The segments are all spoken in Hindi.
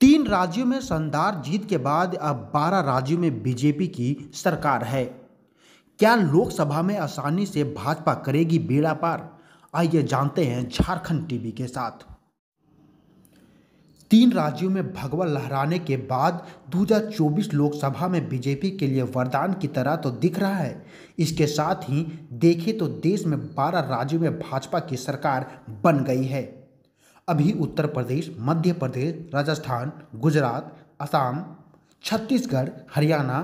तीन राज्यों में शानदार जीत के बाद अब बारह राज्यों में बीजेपी की सरकार है क्या लोकसभा में आसानी से भाजपा करेगी बेड़ा पार आइए जानते हैं झारखंड टीवी के साथ तीन राज्यों में भगवा लहराने के बाद 2024 लोकसभा में बीजेपी के लिए वरदान की तरह तो दिख रहा है इसके साथ ही देखें तो देश में 12 राज्यों में भाजपा की सरकार बन गई है अभी उत्तर प्रदेश मध्य प्रदेश राजस्थान गुजरात असम छत्तीसगढ़ हरियाणा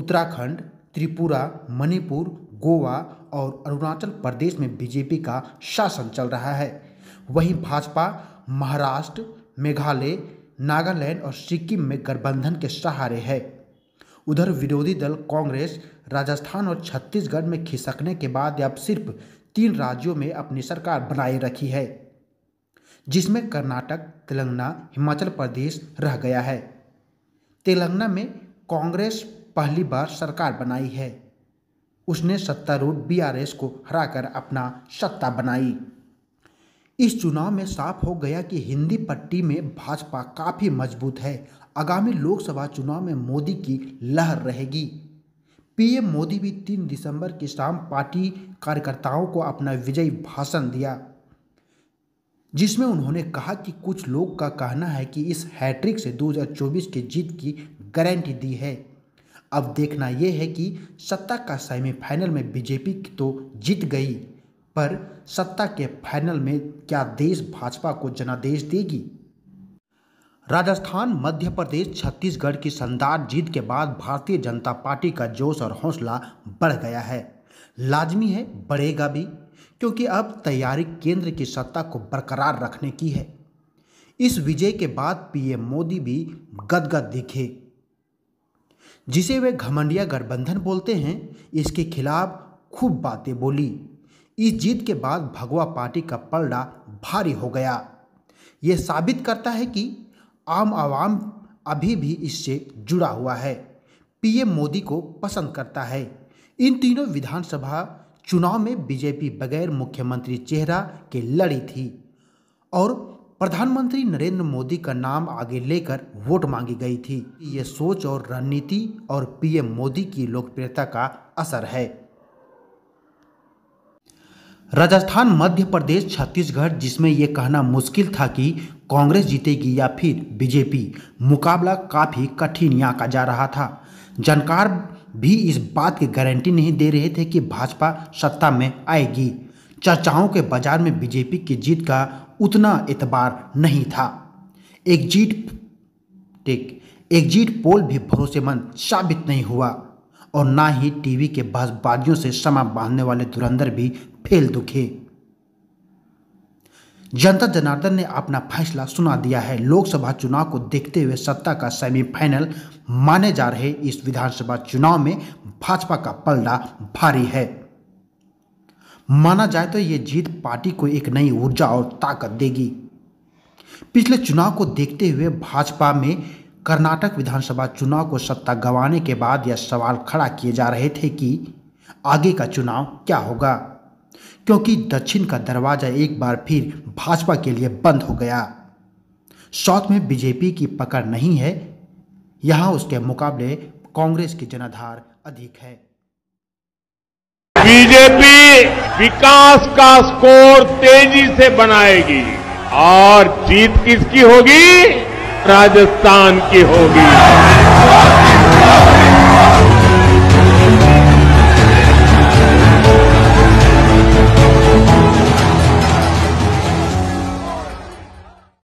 उत्तराखंड त्रिपुरा मणिपुर गोवा और अरुणाचल प्रदेश में बीजेपी का शासन चल रहा है वहीं भाजपा महाराष्ट्र मेघालय नागालैंड और सिक्किम में गठबंधन के सहारे है उधर विरोधी दल कांग्रेस राजस्थान और छत्तीसगढ़ में खिसकने के बाद अब सिर्फ तीन राज्यों में अपनी सरकार बनाए रखी है जिसमें कर्नाटक तेलंगाना हिमाचल प्रदेश रह गया है तेलंगाना में कांग्रेस पहली बार सरकार बनाई है उसने सत्तारूढ़ बीआरएस को हराकर अपना सत्ता बनाई इस चुनाव में साफ हो गया कि हिंदी पट्टी में भाजपा काफ़ी मजबूत है आगामी लोकसभा चुनाव में मोदी की लहर रहेगी पीएम मोदी भी तीन दिसंबर की शाम पार्टी कार्यकर्ताओं को अपना विजयी भाषण दिया जिसमें उन्होंने कहा कि कुछ लोग का कहना है कि इस हैट्रिक से 2024 की जीत की गारंटी दी है अब देखना यह है कि सत्ता का सेमीफाइनल में बीजेपी तो जीत गई पर सत्ता के फाइनल में क्या देश भाजपा को जनादेश देगी राजस्थान मध्य प्रदेश छत्तीसगढ़ की शानदार जीत के बाद भारतीय जनता पार्टी का जोश और हौसला बढ़ गया है लाजमी है बढ़ेगा भी क्योंकि अब तैयारी केंद्र की सत्ता को बरकरार रखने की है इस विजय के बाद पीएम मोदी भी गदगद दिखे जिसे वे घमंडिया गठबंधन बोलते हैं इसके खिलाफ खूब बातें बोली इस जीत के बाद भगवा पार्टी का पलड़ा भारी हो गया ये साबित करता है कि आम आवाम अभी भी इससे जुड़ा हुआ है पीएम मोदी को पसंद करता है इन तीनों विधानसभा चुनाव में बीजेपी बगैर मुख्यमंत्री चेहरा के लड़ी थी और प्रधानमंत्री नरेंद्र मोदी का नाम आगे लेकर वोट मांगी गई थी ये सोच और रणनीति और पीएम मोदी की लोकप्रियता का असर है राजस्थान मध्य प्रदेश छत्तीसगढ़ जिसमें यह कहना मुश्किल था कि कांग्रेस जीतेगी या फिर बीजेपी मुकाबला काफ़ी कठिन का जा रहा था जानकार भी इस बात की गारंटी नहीं दे रहे थे कि भाजपा सत्ता में आएगी चर्चाओं के बाजार में बीजेपी की जीत का उतना एतबार नहीं था एग्जिट टेक एग्जिट पोल भी भरोसेमंद साबित नहीं हुआ और ना ही टीवी के बहसबाजियों से समा बांधने वाले धुरंधर भी फेल दुखे जनता जनार्दन ने अपना फैसला सुना दिया है लोकसभा चुनाव को देखते हुए सत्ता का सेमीफाइनल माने जा रहे इस विधानसभा चुनाव में भाजपा का पलड़ा भारी है माना जाए तो ये जीत पार्टी को एक नई ऊर्जा और ताकत देगी पिछले चुनाव को देखते हुए भाजपा में कर्नाटक विधानसभा चुनाव को सत्ता गंवाने के बाद यह सवाल खड़ा किए जा रहे थे कि आगे का चुनाव क्या होगा क्योंकि दक्षिण का दरवाजा एक बार फिर भाजपा के लिए बंद हो गया साउथ में बीजेपी की पकड़ नहीं है यहां उसके मुकाबले कांग्रेस की जनाधार अधिक है बीजेपी विकास का स्कोर तेजी से बनाएगी और जीत किसकी होगी राजस्थान की होगी